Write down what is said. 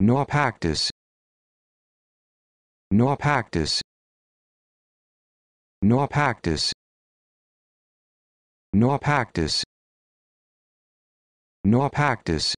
Nor pactus. Nor pactus. Nor pactus. Nor pactus. Nor pactus.